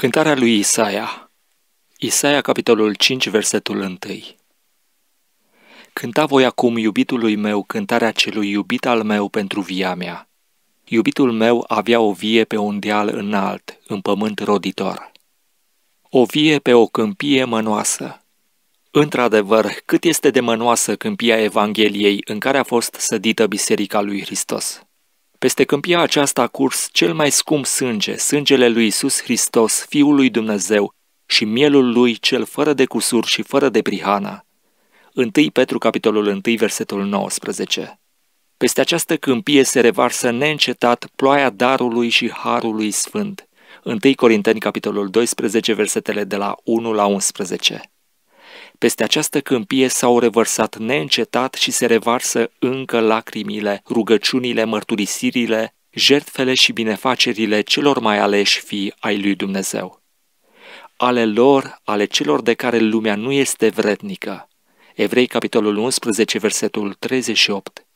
Cântarea lui Isaia Isaia, capitolul 5, versetul 1 Cânta voi acum iubitului meu cântarea celui iubit al meu pentru via mea. Iubitul meu avea o vie pe un deal înalt, în pământ roditor. O vie pe o câmpie mănoasă. Într-adevăr, cât este de mănoasă câmpia Evangheliei în care a fost sădită Biserica lui Hristos. Peste câmpia aceasta a curs cel mai scump sânge, sângele lui Isus Hristos, Fiul lui Dumnezeu, și mielul lui cel fără de cusur și fără de prihana. 1 Petru capitolul 1, versetul 19. Peste această câmpie se revarsă neîncetat ploaia darului și harului sfânt. 1 Corinteni capitolul 12, versetele de la 1 la 11. Peste această câmpie s-au revărsat neîncetat și se revarsă încă lacrimile, rugăciunile, mărturisirile, jertfele și binefacerile celor mai aleși fii ai lui Dumnezeu. Ale lor, ale celor de care lumea nu este vrednică. Evrei, capitolul 11, versetul 38.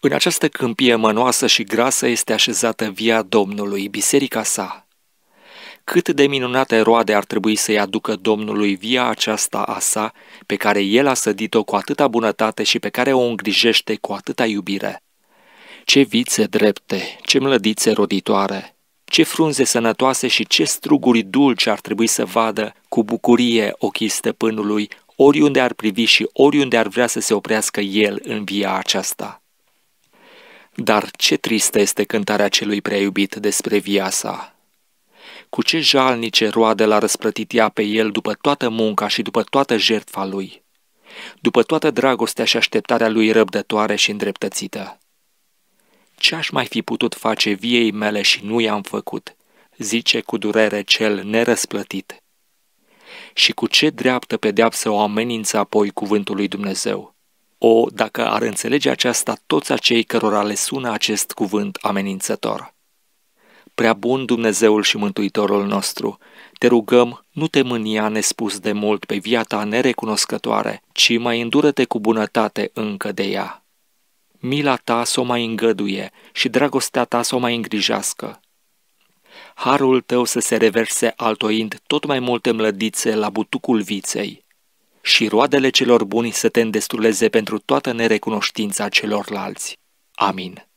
În această câmpie mănoasă și grasă este așezată via Domnului, biserica sa, cât de minunate roade ar trebui să-i aducă Domnului via aceasta a sa, pe care El a sădit-o cu atâta bunătate și pe care o îngrijește cu atâta iubire. Ce vițe drepte, ce mlădițe roditoare, ce frunze sănătoase și ce struguri dulci ar trebui să vadă cu bucurie ochii stăpânului, oriunde ar privi și oriunde ar vrea să se oprească el în via aceasta. Dar ce tristă este cântarea celui prea iubit despre via sa, cu ce jalnice roade l-a răsplătit ea pe el după toată munca și după toată jertfa lui, după toată dragostea și așteptarea lui răbdătoare și îndreptățită. Ce aș mai fi putut face viei mele și nu i-am făcut, zice cu durere cel nerăsplătit. Și cu ce dreaptă pedeapsă o amenință apoi cuvântul lui Dumnezeu? O, dacă ar înțelege aceasta toți acei cărora le sună acest cuvânt amenințător prea bun Dumnezeul și Mântuitorul nostru, te rugăm, nu te mânia nespus de mult pe viața nerecunoscătoare, ci mai îndură-te cu bunătate încă de ea. Mila ta s-o mai îngăduie și dragostea ta s-o mai îngrijească. Harul tău să se reverse altoind tot mai multe mlădițe la butucul viței și roadele celor buni să te îndestuleze pentru toată nerecunoștința celorlalți. Amin.